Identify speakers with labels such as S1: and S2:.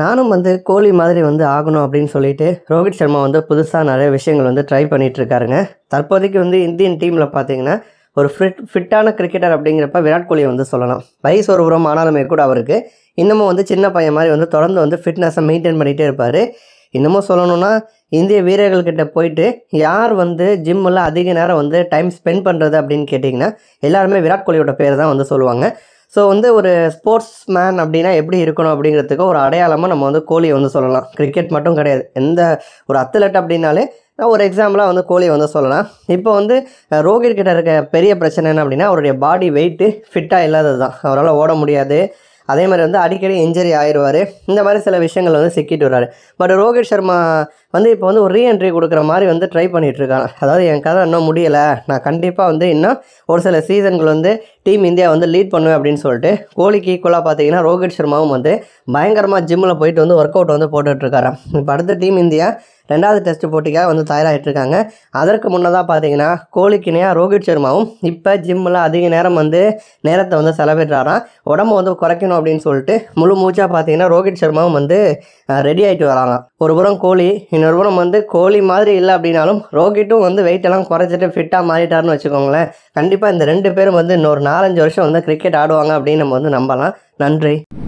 S1: நானும் வந்து கோலி மாதிரி வந்து ஆகணும் அப்படின்னு சொல்லிட்டு ரோஹித் சர்மா வந்து புதுசாக நிறைய விஷயங்கள் வந்து ட்ரை இருக்காருங்க தற்போதைக்கு வந்து இந்தியன் டீமில் பார்த்தீங்கன்னா ஒரு ஃபிட் ஃபிட்டான கிரிக்கெட்டர் அப்படிங்கிறப்ப விராட் கோலியை வந்து சொல்லலாம் வயசு ஒரு உரம் ஆனாலுமே கூட அவருக்கு இன்னமும் வந்து சின்ன பையன் மாதிரி வந்து தொடர்ந்து வந்து ஃபிட்னஸை மெயின்டைன் பண்ணிகிட்டே இருப்பார் இன்னமும் சொல்லணும்னா இந்திய வீரர்கள்கிட்ட போயிட்டு யார் வந்து ஜிம்மில் அதிக நேரம் வந்து டைம் ஸ்பெண்ட் பண்ணுறது அப்படின்னு கேட்டிங்கன்னா எல்லாருமே விராட் கோலியோட பேர் தான் வந்து சொல்லுவாங்க ஸோ வந்து ஒரு ஸ்போர்ட்ஸ் மேன் அப்படின்னா எப்படி இருக்கணும் அப்படிங்கிறதுக்கு ஒரு அடையாளமாக நம்ம வந்து கோழியை வந்து சொல்லலாம் கிரிக்கெட் மட்டும் கிடையாது எந்த ஒரு அத்லெட் அப்படின்னாலே ஒரு எக்ஸாம்பிளாக வந்து கோழியை வந்து சொல்லலாம் இப்போ வந்து ரோஹித் கிட்ட இருக்க பெரிய பிரச்சனை என்ன அப்படின்னா அவருடைய பாடி வெயிட்டு ஃபிட்டாக இல்லாதது தான் அவரால் ஓட முடியாது அதே மாதிரி வந்து அடிக்கடி இன்ஜரி ஆயிடுவார் இந்த மாதிரி சில விஷயங்கள் வந்து சிக்கிட்டு வர்றாரு பட் ரோஹித் சர்மா வந்து இப்போ வந்து ஒரு ரீஎன்ட்ரி கொடுக்குற மாதிரி வந்து ட்ரை பண்ணிகிட்ருக்காங்க அதாவது என் கதை இன்னும் முடியலை நான் கண்டிப்பாக வந்து இன்னும் ஒரு சில சீசன்கள் வந்து டீம் இந்தியா வந்து லீட் பண்ணுவேன் அப்படின்னு சொல்லிட்டு கோலிக்கு ஈக்குவலாக பார்த்தீங்கன்னா ரோஹித் சர்மாவும் வந்து பயங்கரமாக ஜிம்மில் போயிட்டு வந்து ஒர்க் அவுட் வந்து போட்டுட்ருக்காரன் இப்போ அடுத்த டீம் இந்தியா ரெண்டாவது டெஸ்ட் போட்டிக்காக வந்து இருக்காங்க அதற்கு முன்னதாக பார்த்தீங்கன்னா இணையாக ரோஹித் சர்மாவும் இப்போ ஜிம்மில் அதிக நேரம் வந்து நேரத்தை வந்து செலவிடுறாராம் உடம்பு வந்து குறைக்கணும் அப்படின்னு சொல்லிட்டு முழு மூச்சாக பார்த்தீங்கன்னா ரோஹித் சர்மாவும் வந்து ரெடி ஆகிட்டு வராங்க ஒரு புறம் கோழி இன்னொரு புறம் வந்து கோழி மாதிரி இல்லை அப்படின்னாலும் ரோஹிட்டும் வந்து வெயிட்டெல்லாம் குறைச்சிட்டு ஃபிட்டாக மாறிட்டார்னு வச்சுக்கோங்களேன் கண்டிப்பாக இந்த ரெண்டு பேரும் வந்து இன்னொரு நாலஞ்சு வருஷம் வந்து கிரிக்கெட் ஆடுவாங்க அப்படின்னு நம்ம வந்து நம்பலாம் நன்றி